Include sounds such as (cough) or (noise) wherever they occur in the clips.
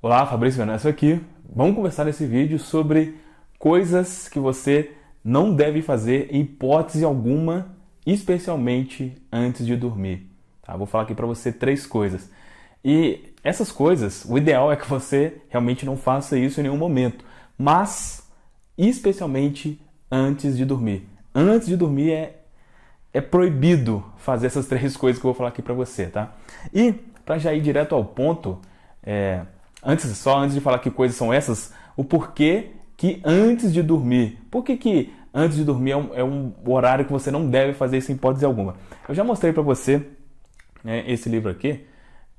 Olá, Fabrício Venesso aqui. Vamos conversar nesse vídeo sobre coisas que você não deve fazer em hipótese alguma, especialmente antes de dormir. Tá? Vou falar aqui para você três coisas. E essas coisas, o ideal é que você realmente não faça isso em nenhum momento, mas especialmente antes de dormir. Antes de dormir é é proibido fazer essas (laughs) três coisas que eu vou falar aqui para você, tá? E para já ir direto ao ponto, é, antes só antes de falar que coisas são essas, o porquê que antes de dormir, por que, que antes de dormir é um, é um horário que você não deve fazer isso em hipótese alguma? Eu já mostrei para você né, esse livro aqui,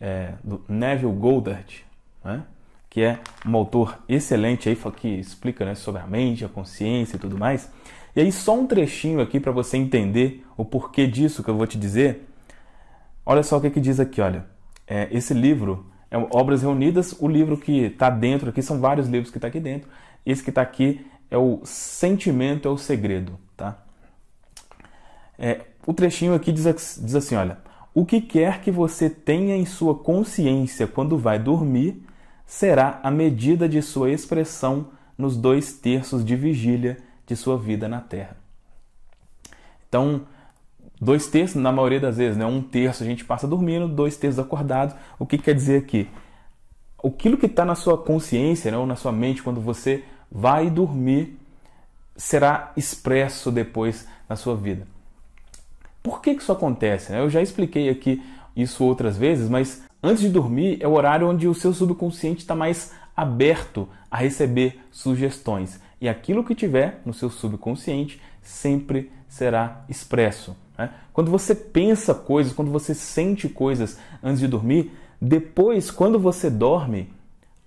é, do Neville Goddard, né, que é um autor excelente aí que explica né, sobre a mente, a consciência e tudo mais. E aí só um trechinho aqui para você entender o porquê disso que eu vou te dizer. Olha só o que, que diz aqui, olha. É, esse livro é Obras Reunidas. O livro que está dentro aqui, são vários livros que está aqui dentro. Esse que está aqui é o Sentimento é o Segredo. Tá? É, o trechinho aqui diz, diz assim: olha, o que quer que você tenha em sua consciência quando vai dormir será a medida de sua expressão nos dois terços de vigília de sua vida na Terra. Então, Dois terços, na maioria das vezes, né? um terço a gente passa dormindo, dois terços acordados. O que quer dizer aqui? Aquilo que está na sua consciência né? ou na sua mente quando você vai dormir será expresso depois na sua vida. Por que, que isso acontece? Né? Eu já expliquei aqui isso outras vezes, mas antes de dormir é o horário onde o seu subconsciente está mais aberto a receber sugestões. E aquilo que tiver no seu subconsciente sempre será expresso. Né? Quando você pensa coisas, quando você sente coisas antes de dormir, depois, quando você dorme,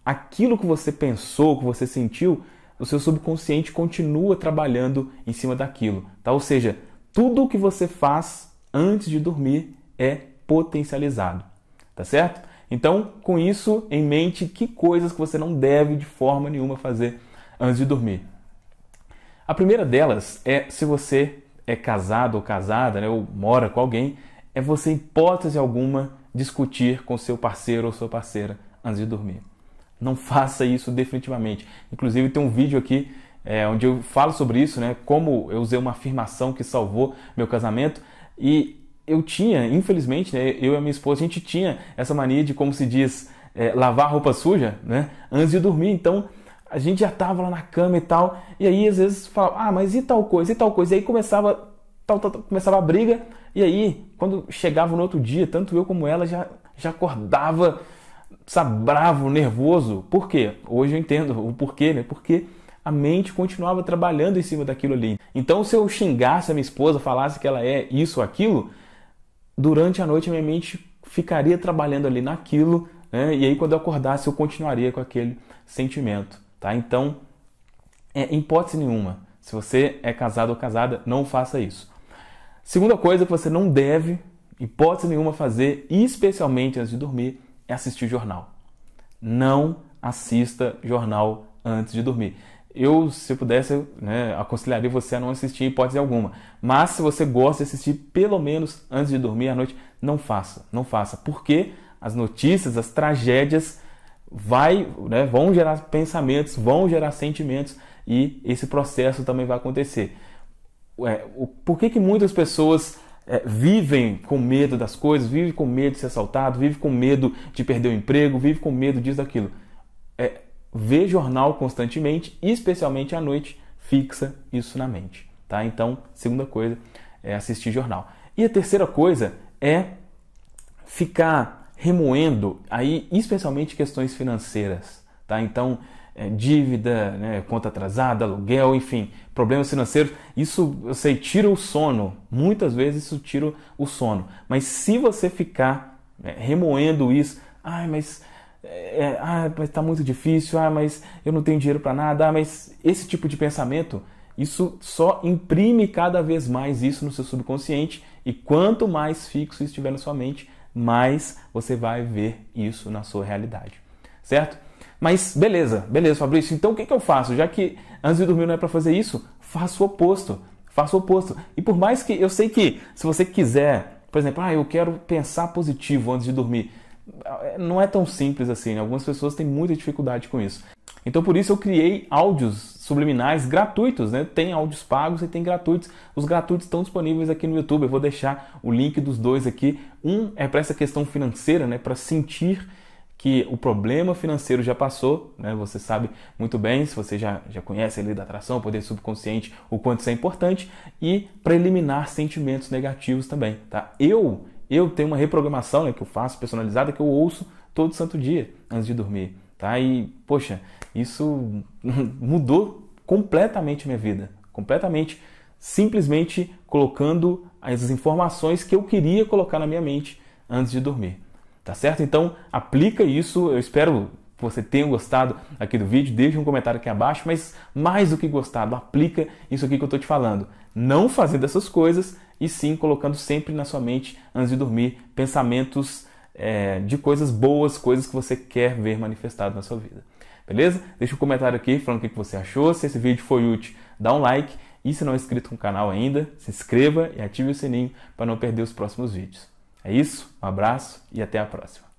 aquilo que você pensou, que você sentiu, o seu subconsciente continua trabalhando em cima daquilo. Tá? Ou seja, tudo o que você faz antes de dormir é potencializado. Tá certo? Então, com isso em mente, que coisas que você não deve de forma nenhuma fazer antes de dormir? A primeira delas é se você é casado ou casada, né, ou mora com alguém, é você, hipótese alguma, discutir com seu parceiro ou sua parceira antes de dormir. Não faça isso definitivamente. Inclusive, tem um vídeo aqui é, onde eu falo sobre isso, né, como eu usei uma afirmação que salvou meu casamento. E eu tinha, infelizmente, né, eu e a minha esposa, a gente tinha essa mania de, como se diz, é, lavar roupa suja né, antes de dormir. Então, a gente já tava lá na cama e tal, e aí às vezes falava, ah, mas e tal coisa, e tal coisa, e aí começava, tal, tal, tal, começava a briga, e aí quando chegava no outro dia, tanto eu como ela já, já acordava, sabe, bravo, nervoso, por quê? Hoje eu entendo o porquê, né, porque a mente continuava trabalhando em cima daquilo ali. Então se eu xingasse a minha esposa, falasse que ela é isso ou aquilo, durante a noite a minha mente ficaria trabalhando ali naquilo, né, e aí quando eu acordasse eu continuaria com aquele sentimento. Tá? Então, é, em hipótese nenhuma, se você é casado ou casada, não faça isso. Segunda coisa que você não deve, hipótese nenhuma, fazer, especialmente antes de dormir, é assistir jornal. Não assista jornal antes de dormir. Eu, se pudesse, né, aconselharia você a não assistir hipótese alguma. Mas se você gosta de assistir, pelo menos antes de dormir à noite, não faça, não faça. Porque as notícias, as tragédias vai, né, vão gerar pensamentos, vão gerar sentimentos e esse processo também vai acontecer. É, o, por que, que muitas pessoas é, vivem com medo das coisas, vivem com medo de ser assaltado, vivem com medo de perder o emprego, vivem com medo disso, daquilo? É, vê jornal constantemente, especialmente à noite, fixa isso na mente. Tá? Então, segunda coisa é assistir jornal. E a terceira coisa é ficar remoendo aí especialmente questões financeiras, tá? Então é, dívida, né, conta atrasada, aluguel, enfim, problemas financeiros, isso eu sei tira o sono. Muitas vezes isso tira o sono. Mas se você ficar né, remoendo isso, ai, mas é, ah, mas está muito difícil, ah, mas eu não tenho dinheiro para nada, ah, mas esse tipo de pensamento, isso só imprime cada vez mais isso no seu subconsciente e quanto mais fixo estiver na sua mente, mas você vai ver isso na sua realidade, certo? Mas beleza, beleza, Fabrício. Então o que, que eu faço? Já que antes de dormir não é para fazer isso, faço o oposto. Faço o oposto. E por mais que eu sei que se você quiser, por exemplo, ah, eu quero pensar positivo antes de dormir, ah, é, não é tão simples assim. Né? Algumas pessoas têm muita dificuldade com isso. Então por isso eu criei áudios subliminais gratuitos, né? Tem áudios pagos e tem gratuitos. Os gratuitos estão disponíveis aqui no YouTube. Eu vou deixar o link dos dois aqui. Um é para essa questão financeira, né? Para sentir que o problema financeiro já passou, né? Você sabe muito bem, se você já, já conhece a lei da atração, o poder subconsciente, o quanto isso é importante e para eliminar sentimentos negativos também, tá? Eu eu tenho uma reprogramação né, que eu faço personalizada que eu ouço todo santo dia antes de dormir. Tá? E, poxa, isso (laughs) mudou completamente minha vida. Completamente. Simplesmente colocando as informações que eu queria colocar na minha mente antes de dormir. Tá certo? Então, aplica isso. Eu espero que você tenha gostado aqui do vídeo. Deixe um comentário aqui abaixo, mas mais do que gostado, aplica isso aqui que eu estou te falando. Não fazendo essas coisas e sim colocando sempre na sua mente antes de dormir pensamentos é, de coisas boas, coisas que você quer ver manifestado na sua vida. Beleza? Deixa um comentário aqui falando o que você achou. Se esse vídeo foi útil, dá um like. E se não é inscrito no canal ainda, se inscreva e ative o sininho para não perder os próximos vídeos. É isso, um abraço e até a próxima.